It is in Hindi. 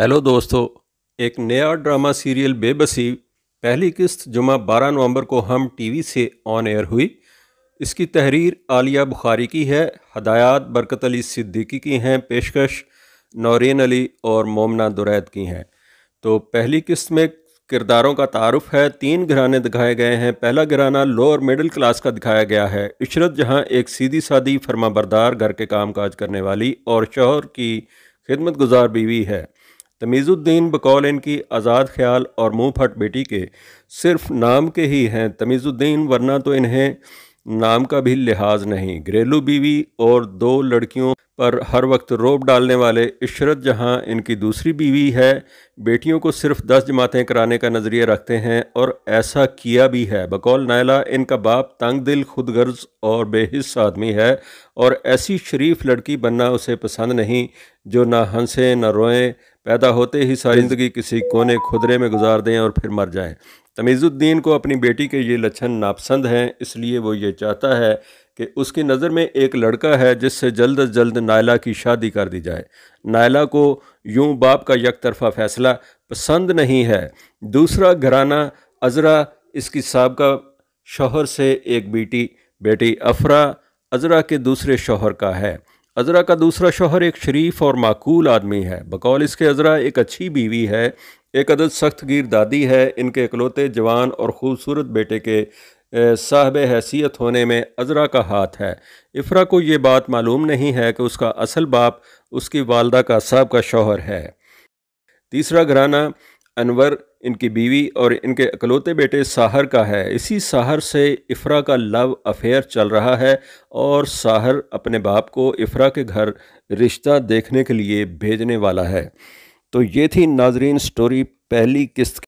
हेलो दोस्तों एक नया ड्रामा सीरियल बेबसी पहली किस्त जुमा 12 नवंबर को हम टीवी से ऑन एयर हुई इसकी तहरीर आलिया बुखारी की है हदायत बरकत अली सिद्दीकी की हैं पेशकश नौरीन अली और मोमना दुरैद की हैं तो पहली किस्त में किरदारों का तारफ़ है तीन घराने दिखाए गए हैं पहला घराना लोअर मिडिल क्लास का दिखाया गया है इशरत जहाँ एक सीधी सादी फर्माबरदार घर के कामकाज करने वाली और शोहर की खिदमत गुजार बीवी है तमीज़ुद्दीन बकौल इनकी आज़ाद ख्याल और मुँह फट बेटी के सिर्फ नाम के ही हैं तमीज़ुद्दीन वरना तो इन्हें नाम का भी लिहाज नहीं घरेलू बीवी और दो लड़कियों पर हर वक्त रोब डालने वाले इशरत जहां इनकी दूसरी बीवी है बेटियों को सिर्फ दस जमातें कराने का नज़रिया रखते हैं और ऐसा किया भी है बकौल नायला इनका बाप तंग दिल खुदगर्ज और बेहिस आदमी है और ऐसी शरीफ लड़की बनना उसे पसंद नहीं जो ना हंसें ना रोएं पैदा होते ही सारी ज़िंदगी किसी कोने खुदरे में गुजार दें और फिर मर जाएं तमीज़ुद्दीन को अपनी बेटी के ये लक्षण नापसंद हैं इसलिए वो ये चाहता है कि उसकी नज़र में एक लड़का है जिससे जल्द अज जल्द नायला की शादी कर दी जाए नायला को यूं बाप का यक तरफा फैसला पसंद नहीं है दूसरा घराना अजरा इसकी सबका शोहर से एक बेटी बेटी अफरा अजरा के दूसरे शोहर का है अजरा का दूसरा शोहर एक शरीफ और माकूल आदमी है बकौल इसके अजरा एक अच्छी बीवी है एक अदद सख्त गिर दादी है इनके इकलौते जवान और ख़ूबसूरत बेटे के साहब हैसियत होने में अजरा का हाथ है इफ्रा को ये बात मालूम नहीं है कि उसका असल बाप उसकी वालदा का साहब का शोहर है तीसरा घराना अनवर इनकी बीवी और इनके अकलौते बेटे साहर का है इसी साहर से इफ़रा का लव अफेयर चल रहा है और साहर अपने बाप को इफ़रा के घर रिश्ता देखने के लिए भेजने वाला है तो ये थी नाजरीन स्टोरी पहली किस्त